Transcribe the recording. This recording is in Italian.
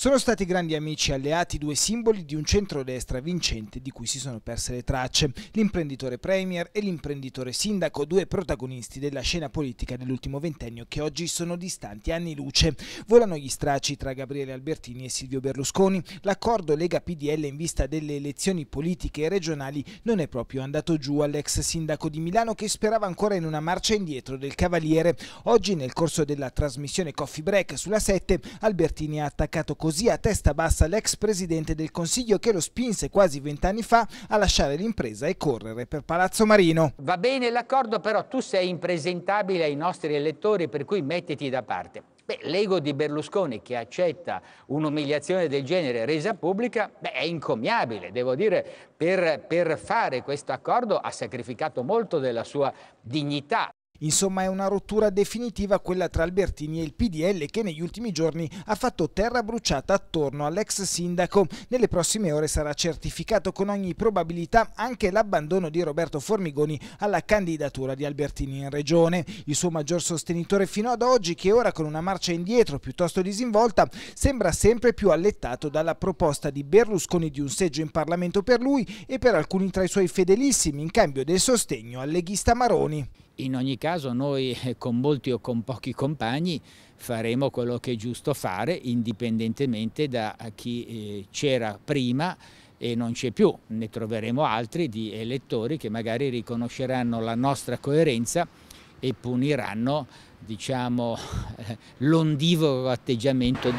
Sono stati grandi amici e alleati due simboli di un centrodestra vincente di cui si sono perse le tracce, l'imprenditore premier e l'imprenditore sindaco, due protagonisti della scena politica dell'ultimo ventennio che oggi sono distanti anni luce. Volano gli stracci tra Gabriele Albertini e Silvio Berlusconi. L'accordo Lega-PDL in vista delle elezioni politiche e regionali non è proprio andato giù all'ex sindaco di Milano che sperava ancora in una marcia indietro del Cavaliere. Oggi nel corso della trasmissione Coffee Break sulla 7 Albertini ha attaccato con così a testa bassa l'ex presidente del Consiglio che lo spinse quasi vent'anni fa a lasciare l'impresa e correre per Palazzo Marino. Va bene l'accordo, però tu sei impresentabile ai nostri elettori, per cui mettiti da parte. Beh, l'ego di Berlusconi che accetta un'umiliazione del genere resa pubblica beh, è incommiabile, devo dire, per, per fare questo accordo ha sacrificato molto della sua dignità. Insomma è una rottura definitiva quella tra Albertini e il PDL che negli ultimi giorni ha fatto terra bruciata attorno all'ex sindaco. Nelle prossime ore sarà certificato con ogni probabilità anche l'abbandono di Roberto Formigoni alla candidatura di Albertini in regione. Il suo maggior sostenitore fino ad oggi che ora con una marcia indietro piuttosto disinvolta sembra sempre più allettato dalla proposta di Berlusconi di un seggio in Parlamento per lui e per alcuni tra i suoi fedelissimi in cambio del sostegno al leghista Maroni. In ogni caso noi eh, con molti o con pochi compagni faremo quello che è giusto fare indipendentemente da eh, chi eh, c'era prima e non c'è più, ne troveremo altri di elettori che magari riconosceranno la nostra coerenza e puniranno diciamo, l'ondivo atteggiamento.